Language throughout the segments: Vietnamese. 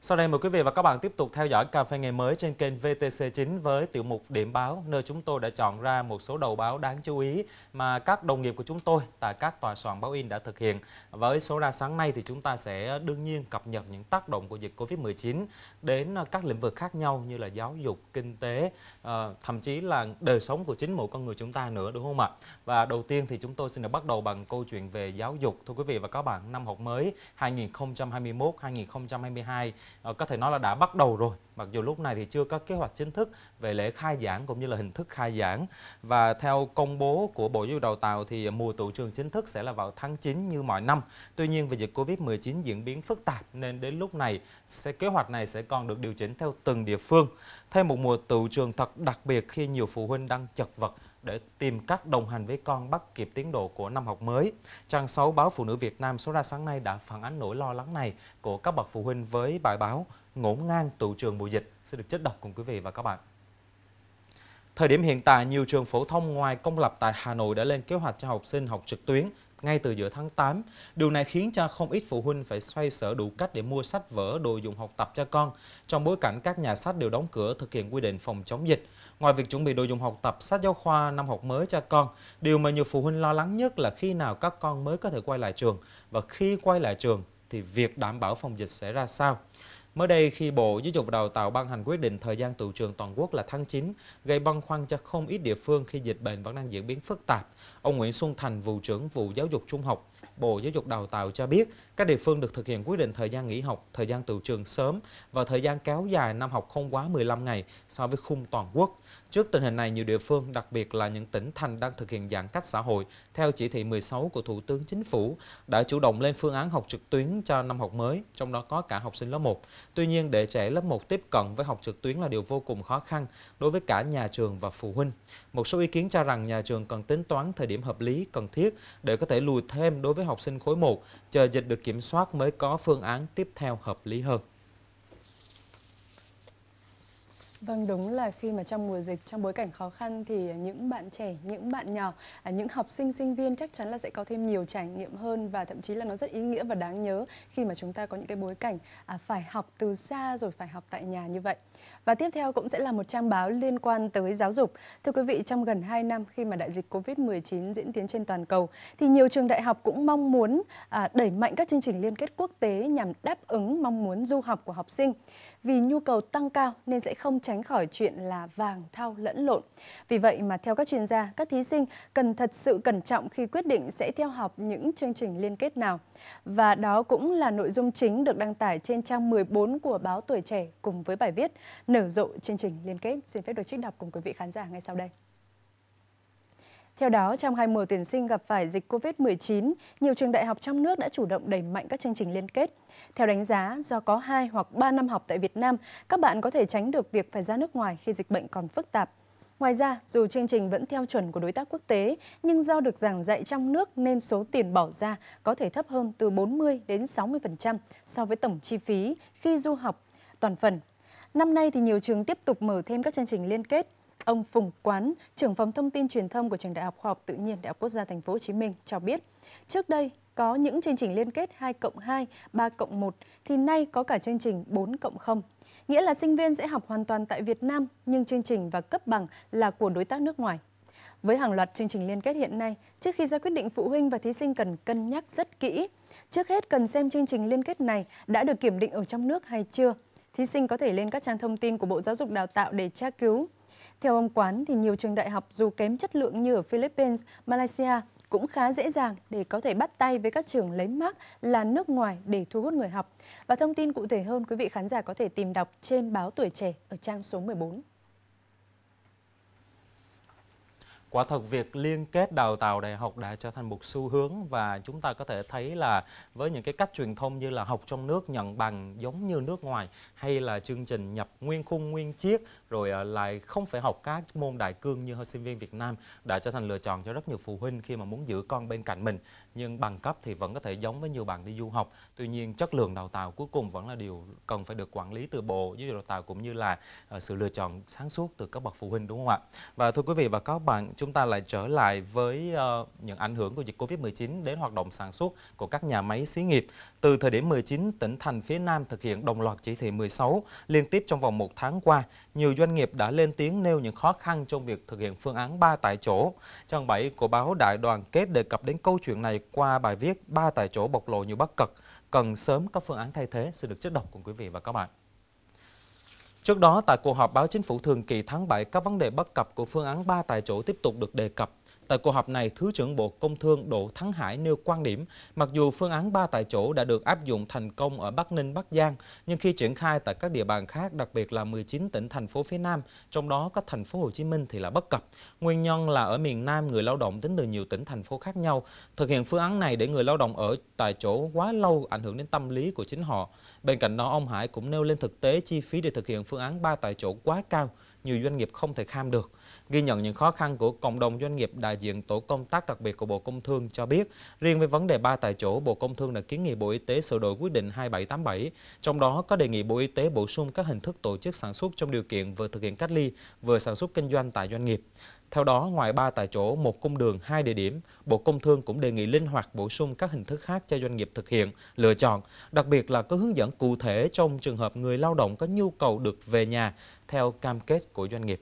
Sau đây mời quý vị và các bạn tiếp tục theo dõi Cà phê Ngày Mới trên kênh VTC9 với tiểu mục Điểm báo, nơi chúng tôi đã chọn ra một số đầu báo đáng chú ý mà các đồng nghiệp của chúng tôi tại các tòa soạn báo in đã thực hiện. Với số ra sáng nay thì chúng ta sẽ đương nhiên cập nhật những tác động của dịch Covid-19 đến các lĩnh vực khác nhau như là giáo dục, kinh tế, ờ, thậm chí là đời sống của chính mỗi con người chúng ta nữa đúng không ạ? Và đầu tiên thì chúng tôi xin được bắt đầu bằng câu chuyện về giáo dục. Thưa quý vị và các bạn, năm học mới 2021-2022 Ờ, có thể nói là đã bắt đầu rồi mặc dù lúc này thì chưa có kế hoạch chính thức về lễ khai giảng cũng như là hình thức khai giảng và theo công bố của Bộ Giáo dục Đào tạo thì mùa tụ trường chính thức sẽ là vào tháng 9 như mọi năm. Tuy nhiên vì dịch Covid-19 diễn biến phức tạp nên đến lúc này sẽ kế hoạch này sẽ còn được điều chỉnh theo từng địa phương. Thêm một mùa tụ trường thật đặc biệt khi nhiều phụ huynh đang chật vật để tìm cách đồng hành với con bắt kịp tiến độ của năm học mới. Trang 6 báo Phụ nữ Việt Nam số ra sáng nay đã phản ánh nỗi lo lắng này của các bậc phụ huynh với bài báo Ngổn ngang tụ trường mùa dịch sẽ được chất đọc cùng quý vị và các bạn. Thời điểm hiện tại, nhiều trường phổ thông ngoài công lập tại Hà Nội đã lên kế hoạch cho học sinh học trực tuyến ngay từ giữa tháng 8. Điều này khiến cho không ít phụ huynh phải xoay sở đủ cách để mua sách vở, đồ dùng học tập cho con, trong bối cảnh các nhà sách đều đóng cửa thực hiện quy định phòng chống dịch. Ngoài việc chuẩn bị đồ dùng học tập, sách giáo khoa năm học mới cho con, điều mà nhiều phụ huynh lo lắng nhất là khi nào các con mới có thể quay lại trường và khi quay lại trường thì việc đảm bảo phòng dịch sẽ ra sao. Mới đây khi Bộ Giáo dục Đào tạo ban hành quyết định thời gian tụ trường toàn quốc là tháng 9, gây băn khoăn cho không ít địa phương khi dịch bệnh vẫn đang diễn biến phức tạp. Ông Nguyễn Xuân Thành, vụ trưởng vụ giáo dục trung học, Bộ Giáo dục Đào tạo cho biết các địa phương được thực hiện quyết định thời gian nghỉ học, thời gian tụ trường sớm và thời gian kéo dài năm học không quá 15 ngày so với khung toàn quốc. Trước tình hình này, nhiều địa phương, đặc biệt là những tỉnh thành đang thực hiện giãn cách xã hội theo chỉ thị 16 của Thủ tướng Chính phủ đã chủ động lên phương án học trực tuyến cho năm học mới, trong đó có cả học sinh lớp 1. Tuy nhiên, để trẻ lớp 1 tiếp cận với học trực tuyến là điều vô cùng khó khăn đối với cả nhà trường và phụ huynh. Một số ý kiến cho rằng nhà trường cần tính toán thời điểm hợp lý cần thiết để có thể lùi thêm đối với học sinh khối 1, chờ dịch được kiểm soát mới có phương án tiếp theo hợp lý hơn. Vâng đúng là khi mà trong mùa dịch trong bối cảnh khó khăn thì những bạn trẻ, những bạn nhỏ, à, những học sinh sinh viên chắc chắn là sẽ có thêm nhiều trải nghiệm hơn và thậm chí là nó rất ý nghĩa và đáng nhớ khi mà chúng ta có những cái bối cảnh à, phải học từ xa rồi phải học tại nhà như vậy. Và tiếp theo cũng sẽ là một trang báo liên quan tới giáo dục. Thưa quý vị, trong gần 2 năm khi mà đại dịch Covid-19 diễn tiến trên toàn cầu thì nhiều trường đại học cũng mong muốn à, đẩy mạnh các chương trình liên kết quốc tế nhằm đáp ứng mong muốn du học của học sinh. Vì nhu cầu tăng cao nên sẽ không tránh khỏi chuyện là vàng thao lẫn lộn. Vì vậy mà theo các chuyên gia, các thí sinh cần thật sự cẩn trọng khi quyết định sẽ theo học những chương trình liên kết nào. Và đó cũng là nội dung chính được đăng tải trên trang 14 của báo Tuổi Trẻ cùng với bài viết Nở rộ chương trình liên kết. Xin phép được trích đọc cùng quý vị khán giả ngay sau đây. Theo đó, trong hai mùa tuyển sinh gặp phải dịch COVID-19, nhiều trường đại học trong nước đã chủ động đẩy mạnh các chương trình liên kết. Theo đánh giá, do có 2 hoặc 3 năm học tại Việt Nam, các bạn có thể tránh được việc phải ra nước ngoài khi dịch bệnh còn phức tạp. Ngoài ra, dù chương trình vẫn theo chuẩn của đối tác quốc tế, nhưng do được giảng dạy trong nước nên số tiền bỏ ra có thể thấp hơn từ 40 đến 60% so với tổng chi phí khi du học toàn phần. Năm nay thì nhiều trường tiếp tục mở thêm các chương trình liên kết Ông Phùng Quán, trưởng phòng thông tin truyền thông của Trường Đại học Khoa học Tự nhiên Đại học Quốc gia Thành phố Hồ Chí Minh cho biết, trước đây có những chương trình liên kết 2 cộng 2, 3 cộng 1 thì nay có cả chương trình 4 cộng 0. Nghĩa là sinh viên sẽ học hoàn toàn tại Việt Nam nhưng chương trình và cấp bằng là của đối tác nước ngoài. Với hàng loạt chương trình liên kết hiện nay, trước khi ra quyết định phụ huynh và thí sinh cần cân nhắc rất kỹ. Trước hết cần xem chương trình liên kết này đã được kiểm định ở trong nước hay chưa. Thí sinh có thể lên các trang thông tin của Bộ Giáo dục Đào tạo để tra cứu. Theo ông Quán, thì nhiều trường đại học dù kém chất lượng như ở Philippines, Malaysia cũng khá dễ dàng để có thể bắt tay với các trường lấy mác là nước ngoài để thu hút người học. Và thông tin cụ thể hơn quý vị khán giả có thể tìm đọc trên báo Tuổi Trẻ ở trang số 14. Quả thật việc liên kết đào tạo đại học đã trở thành một xu hướng và chúng ta có thể thấy là với những cái cách truyền thông như là học trong nước nhận bằng giống như nước ngoài hay là chương trình nhập nguyên khung nguyên chiếc rồi à, lại không phải học các môn đại cương như sinh viên Việt Nam đã trở thành lựa chọn cho rất nhiều phụ huynh khi mà muốn giữ con bên cạnh mình nhưng bằng cấp thì vẫn có thể giống với nhiều bạn đi du học tuy nhiên chất lượng đào tạo cuối cùng vẫn là điều cần phải được quản lý từ bộ giáo dục đào tạo cũng như là à, sự lựa chọn sáng suốt từ các bậc phụ huynh đúng không ạ và thưa quý vị và các bạn chúng ta lại trở lại với ờ, những ảnh hưởng của dịch Covid-19 đến hoạt động sản xuất của các nhà máy xí nghiệp từ thời điểm 19 tỉnh thành phía Nam thực hiện đồng loạt chỉ thị 16 liên tiếp trong vòng một tháng qua nhiều doanh nghiệp đã lên tiếng nêu những khó khăn trong việc thực hiện phương án 3 tại chỗ. Trang 7 của báo Đại đoàn kết đề cập đến câu chuyện này qua bài viết 3 tại chỗ bộc lộ nhiều bất cập, cần sớm có phương án thay thế sẽ được chất đọc cùng quý vị và các bạn. Trước đó, tại cuộc họp báo chính phủ thường kỳ tháng 7, các vấn đề bất cập của phương án 3 tại chỗ tiếp tục được đề cập Tại cuộc họp này, Thứ trưởng Bộ Công Thương Đỗ Thắng Hải nêu quan điểm, mặc dù phương án ba tại chỗ đã được áp dụng thành công ở Bắc Ninh, Bắc Giang, nhưng khi triển khai tại các địa bàn khác, đặc biệt là 19 tỉnh thành phố phía Nam, trong đó có thành phố Hồ Chí Minh thì là bất cập. Nguyên nhân là ở miền Nam người lao động đến từ nhiều tỉnh thành phố khác nhau, thực hiện phương án này để người lao động ở tại chỗ quá lâu ảnh hưởng đến tâm lý của chính họ. Bên cạnh đó, ông Hải cũng nêu lên thực tế chi phí để thực hiện phương án ba tại chỗ quá cao, nhiều doanh nghiệp không thể kham được. Ghi nhận những khó khăn của cộng đồng doanh nghiệp, đại diện tổ công tác đặc biệt của Bộ Công Thương cho biết, riêng với vấn đề ba tại chỗ, Bộ Công Thương đã kiến nghị Bộ Y tế sửa đổi quyết định 2787, trong đó có đề nghị Bộ Y tế bổ sung các hình thức tổ chức sản xuất trong điều kiện vừa thực hiện cách ly, vừa sản xuất kinh doanh tại doanh nghiệp. Theo đó, ngoài 3 tại chỗ, một cung đường, hai địa điểm, Bộ Công Thương cũng đề nghị linh hoạt bổ sung các hình thức khác cho doanh nghiệp thực hiện, lựa chọn, đặc biệt là có hướng dẫn cụ thể trong trường hợp người lao động có nhu cầu được về nhà theo cam kết của doanh nghiệp.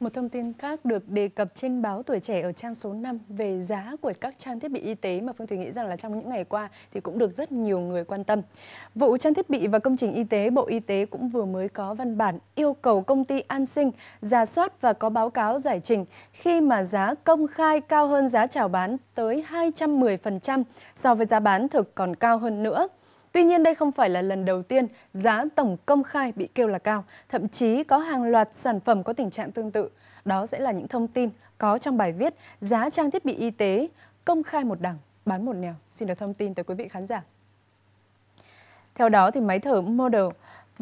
Một thông tin khác được đề cập trên báo Tuổi Trẻ ở trang số 5 về giá của các trang thiết bị y tế mà Phương Thủy nghĩ rằng là trong những ngày qua thì cũng được rất nhiều người quan tâm. Vụ trang thiết bị và công trình y tế Bộ Y tế cũng vừa mới có văn bản yêu cầu công ty An Sinh giả soát và có báo cáo giải trình khi mà giá công khai cao hơn giá chào bán tới 210% so với giá bán thực còn cao hơn nữa. Tuy nhiên đây không phải là lần đầu tiên giá tổng công khai bị kêu là cao, thậm chí có hàng loạt sản phẩm có tình trạng tương tự. Đó sẽ là những thông tin có trong bài viết Giá trang thiết bị y tế công khai một đẳng, bán một nẻo. Xin được thông tin tới quý vị khán giả. Theo đó thì máy thở Model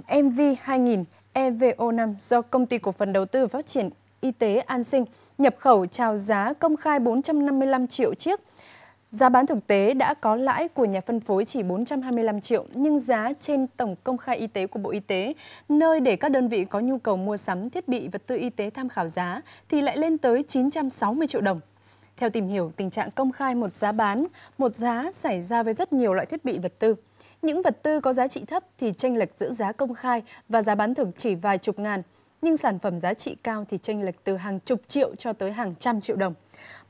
MV2000 EVO5 do công ty cổ phần đầu tư và phát triển y tế An Sinh nhập khẩu chào giá công khai 455 triệu chiếc Giá bán thực tế đã có lãi của nhà phân phối chỉ 425 triệu, nhưng giá trên Tổng công khai y tế của Bộ Y tế, nơi để các đơn vị có nhu cầu mua sắm thiết bị vật tư y tế tham khảo giá, thì lại lên tới 960 triệu đồng. Theo tìm hiểu, tình trạng công khai một giá bán, một giá xảy ra với rất nhiều loại thiết bị vật tư. Những vật tư có giá trị thấp thì tranh lệch giữa giá công khai và giá bán thực chỉ vài chục ngàn – nhưng sản phẩm giá trị cao thì chênh lệch từ hàng chục triệu cho tới hàng trăm triệu đồng.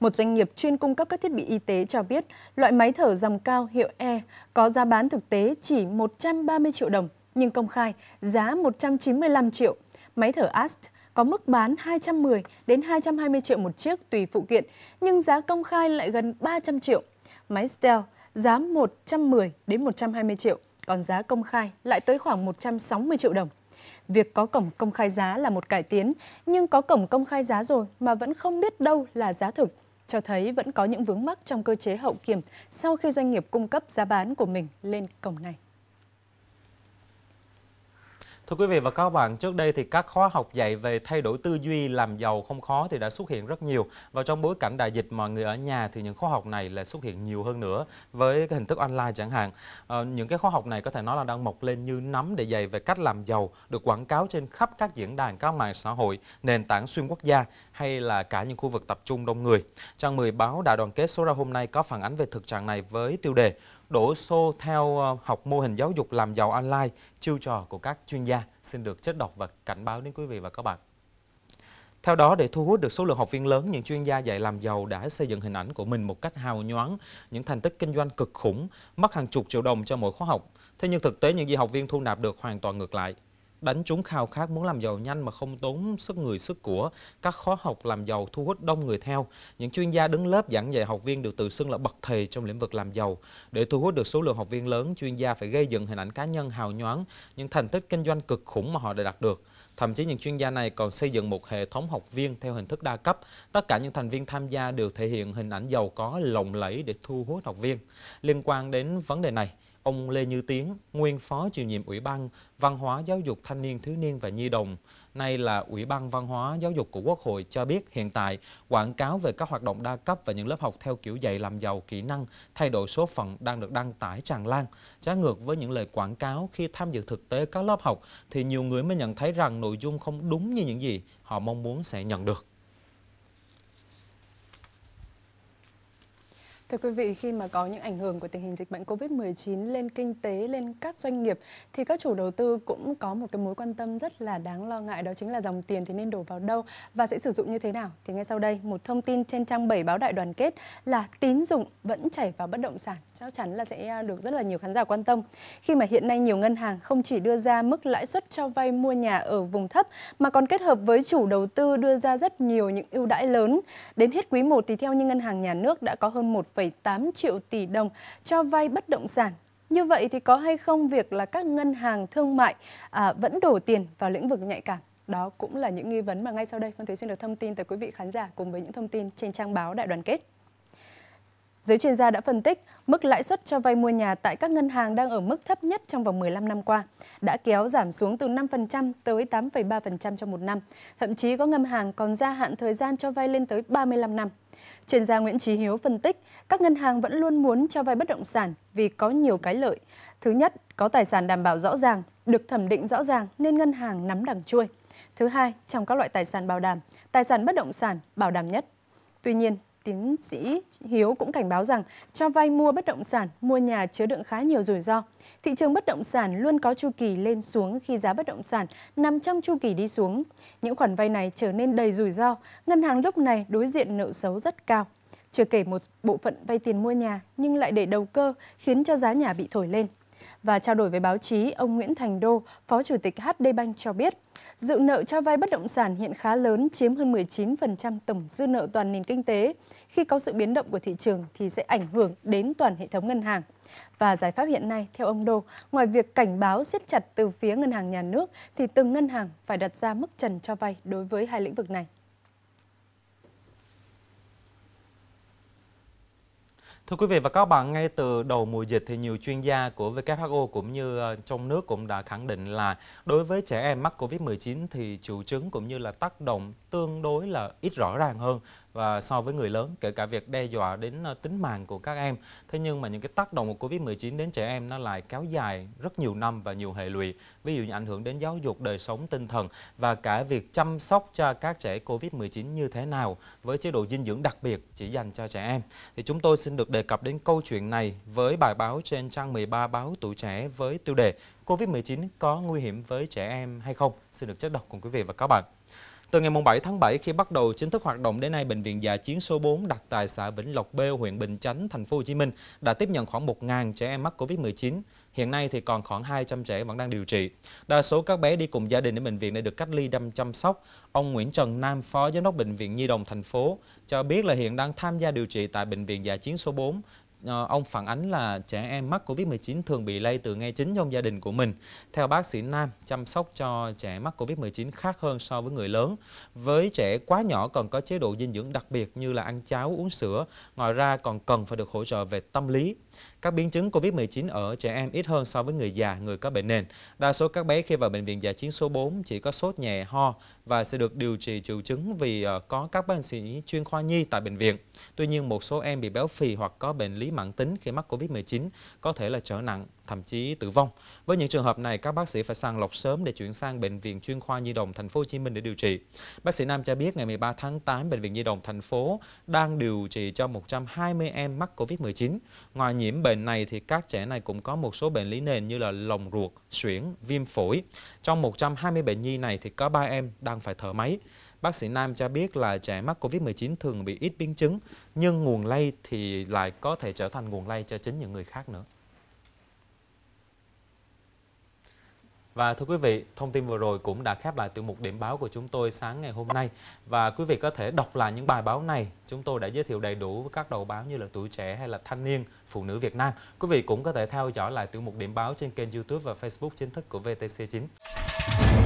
Một doanh nghiệp chuyên cung cấp các thiết bị y tế cho biết loại máy thở dòng cao hiệu E có giá bán thực tế chỉ 130 triệu đồng nhưng công khai giá 195 triệu. Máy thở AST có mức bán 210 đến 220 triệu một chiếc tùy phụ kiện, nhưng giá công khai lại gần 300 triệu. Máy Stel giá 110 đến 120 triệu, còn giá công khai lại tới khoảng 160 triệu đồng. Việc có cổng công khai giá là một cải tiến, nhưng có cổng công khai giá rồi mà vẫn không biết đâu là giá thực, cho thấy vẫn có những vướng mắc trong cơ chế hậu kiểm sau khi doanh nghiệp cung cấp giá bán của mình lên cổng này. Thưa quý vị và các bạn, trước đây thì các khóa học dạy về thay đổi tư duy làm giàu không khó thì đã xuất hiện rất nhiều và trong bối cảnh đại dịch mọi người ở nhà thì những khóa học này lại xuất hiện nhiều hơn nữa với cái hình thức online chẳng hạn. À, những cái khóa học này có thể nói là đang mọc lên như nấm để dạy về cách làm giàu được quảng cáo trên khắp các diễn đàn các mạng xã hội, nền tảng xuyên quốc gia hay là cả những khu vực tập trung đông người. Trang 10 báo Đại đoàn kết số ra hôm nay có phản ánh về thực trạng này với tiêu đề đổ xô theo ờ, học mô hình giáo dục làm giàu online, chiêu trò của các chuyên gia xin được chất độc và cảnh báo đến quý vị và các bạn. Theo đó, để thu hút được số lượng học viên lớn, những chuyên gia dạy làm giàu đã xây dựng hình ảnh của mình một cách hào nhoáng, những thành tích kinh doanh cực khủng, mất hàng chục triệu đồng cho mỗi khóa học. Thế nhưng thực tế những gì học viên thu nạp được hoàn toàn ngược lại đánh trúng khao khát muốn làm giàu nhanh mà không tốn sức người sức của. Các khóa học làm giàu thu hút đông người theo. Những chuyên gia đứng lớp giảng dạy học viên được tự xưng là bậc thầy trong lĩnh vực làm giàu. Để thu hút được số lượng học viên lớn, chuyên gia phải gây dựng hình ảnh cá nhân hào nhoáng, những thành tích kinh doanh cực khủng mà họ đã đạt được. Thậm chí những chuyên gia này còn xây dựng một hệ thống học viên theo hình thức đa cấp. Tất cả những thành viên tham gia đều thể hiện hình ảnh giàu có lộng lẫy để thu hút học viên. Liên quan đến vấn đề này, ông Lê Như Tiến, nguyên phó chủ nhiệm Ủy ban Văn hóa Giáo dục Thanh niên Thiếu niên và Nhi đồng, nay là Ủy ban Văn hóa Giáo dục của Quốc hội cho biết hiện tại quảng cáo về các hoạt động đa cấp và những lớp học theo kiểu dạy làm giàu kỹ năng, thay đổi số phận đang được đăng tải tràn lan. Trái ngược với những lời quảng cáo khi tham dự thực tế các lớp học thì nhiều người mới nhận thấy rằng nội dung không đúng như những gì họ mong muốn sẽ nhận được. Thưa quý vị, khi mà có những ảnh hưởng của tình hình dịch bệnh COVID-19 lên kinh tế, lên các doanh nghiệp thì các chủ đầu tư cũng có một cái mối quan tâm rất là đáng lo ngại đó chính là dòng tiền thì nên đổ vào đâu và sẽ sử dụng như thế nào. Thì ngay sau đây, một thông tin trên trang 7 báo Đại Đoàn kết là tín dụng vẫn chảy vào bất động sản chắc chắn là sẽ à, được rất là nhiều khán giả quan tâm khi mà hiện nay nhiều ngân hàng không chỉ đưa ra mức lãi suất cho vay mua nhà ở vùng thấp mà còn kết hợp với chủ đầu tư đưa ra rất nhiều những ưu đãi lớn. Đến hết quý 1 thì theo như ngân hàng nhà nước đã có hơn 1,8 triệu tỷ đồng cho vay bất động sản. Như vậy thì có hay không việc là các ngân hàng thương mại à, vẫn đổ tiền vào lĩnh vực nhạy cảm? Đó cũng là những nghi vấn mà ngay sau đây Phương Thúy xin được thông tin tới quý vị khán giả cùng với những thông tin trên trang báo Đại đoàn kết. Giới chuyên gia đã phân tích, mức lãi suất cho vay mua nhà tại các ngân hàng đang ở mức thấp nhất trong vòng 15 năm qua, đã kéo giảm xuống từ 5% tới 8,3% trong một năm. Thậm chí có ngân hàng còn gia hạn thời gian cho vay lên tới 35 năm. Chuyên gia Nguyễn Trí Hiếu phân tích, các ngân hàng vẫn luôn muốn cho vay bất động sản vì có nhiều cái lợi. Thứ nhất, có tài sản đảm bảo rõ ràng, được thẩm định rõ ràng nên ngân hàng nắm đằng chui. Thứ hai, trong các loại tài sản bảo đảm, tài sản bất động sản bảo đảm nhất. Tuy nhiên, tiến sĩ Hiếu cũng cảnh báo rằng cho vay mua bất động sản, mua nhà chứa đựng khá nhiều rủi ro. Thị trường bất động sản luôn có chu kỳ lên xuống khi giá bất động sản nằm trong chu kỳ đi xuống. Những khoản vay này trở nên đầy rủi ro, ngân hàng lúc này đối diện nợ xấu rất cao. Chưa kể một bộ phận vay tiền mua nhà nhưng lại để đầu cơ khiến cho giá nhà bị thổi lên. Và trao đổi với báo chí, ông Nguyễn Thành Đô, Phó Chủ tịch HD Bank cho biết, dự nợ cho vay bất động sản hiện khá lớn, chiếm hơn 19% tổng dư nợ toàn nền kinh tế. Khi có sự biến động của thị trường thì sẽ ảnh hưởng đến toàn hệ thống ngân hàng. Và giải pháp hiện nay, theo ông Đô, ngoài việc cảnh báo siết chặt từ phía ngân hàng nhà nước, thì từng ngân hàng phải đặt ra mức trần cho vay đối với hai lĩnh vực này. Thưa quý vị và các bạn, ngay từ đầu mùa dịch thì nhiều chuyên gia của WHO cũng như ờ, trong nước cũng đã khẳng định là đối với trẻ em mắc Covid-19 thì triệu chứng cũng như là tác động tương đối là ít rõ ràng hơn và so với người lớn kể cả việc đe dọa đến ờ, tính mạng của các em thế nhưng mà những cái tác động của Covid-19 đến trẻ em nó lại kéo dài rất nhiều năm và nhiều hệ lụy ví dụ như ảnh hưởng đến giáo dục đời sống tinh thần và cả việc chăm sóc cho các trẻ Covid-19 như thế nào với chế độ dinh dưỡng đặc biệt chỉ dành cho trẻ em thì chúng tôi xin được đề cập đến câu chuyện này với bài báo trên trang 13 báo Tuổi Trẻ với tiêu đề Covid-19 có nguy hiểm với trẻ em hay không? Xin được chất đọc cùng quý vị và các bạn. Từ ngày 7 tháng 7 khi bắt đầu chính thức hoạt động đến nay, bệnh viện già chiến số 4 đặt tại xã Vĩnh Lộc B, huyện Bình Chánh, thành phố Hồ Chí Minh đã tiếp nhận khoảng 1.000 trẻ em mắc Covid-19. Hiện nay thì còn khoảng 200 trẻ vẫn đang điều trị. Đa số các bé đi cùng gia đình đến bệnh viện để được cách ly đâm chăm sóc. Ông Nguyễn Trần Nam, Phó Giám đốc Bệnh viện Nhi đồng thành phố cho biết là hiện đang tham gia điều trị tại Bệnh viện già chiến số 4 Ờ, ông phản ánh là trẻ em mắc Covid-19 thường bị lây từ ngay chính trong gia đình của mình. Theo bác sĩ Nam, chăm sóc cho trẻ mắc Covid-19 khác hơn so với người lớn. Với trẻ quá nhỏ cần có chế độ dinh dưỡng đặc biệt như là ăn cháo, uống sữa. Ngoài ra còn cần phải được hỗ trợ về tâm lý. Các biến chứng COVID-19 ở trẻ em ít hơn so với người già, người có bệnh nền. Đa số các bé khi vào bệnh viện giả chiến số 4 chỉ có sốt nhẹ, ho và sẽ được điều trị triệu chứng vì ờ, có các bác sĩ chuyên khoa nhi tại bệnh viện. Tuy nhiên, một số em bị béo phì hoặc có bệnh lý mãn tính khi mắc COVID-19 có thể là trở nặng, thậm chí tử vong. Với những trường hợp này, các bác sĩ phải sàng lọc sớm để chuyển sang bệnh viện chuyên khoa Nhi đồng thành phố Hồ Chí Minh để điều trị. Bác sĩ Nam cho biết ngày 13 tháng 8, bệnh viện Nhi đồng thành phố đang điều trị cho 120 em mắc COVID-19. Ngoài nhiễm bệnh bệnh này thì các trẻ này cũng có một số bệnh lý nền như là lồng ruột, suyễn, viêm phổi. Trong 120 bệnh nhi này thì có 3 em đang phải thở máy. Bác sĩ Nam cho biết là trẻ mắc Covid-19 thường bị ít biến chứng, nhưng nguồn lây thì lại có thể trở thành nguồn lây cho chính những người khác nữa. Và thưa quý vị, thông tin vừa rồi cũng đã khép lại tiểu mục điểm báo của chúng tôi sáng ngày hôm nay. Và quý vị có thể đọc lại những bài báo này. Chúng tôi đã giới thiệu đầy đủ các đầu báo như là tuổi trẻ hay là thanh niên, phụ nữ Việt Nam. Quý vị cũng có thể theo dõi lại tiểu mục điểm báo trên kênh YouTube và Facebook chính thức của VTC9.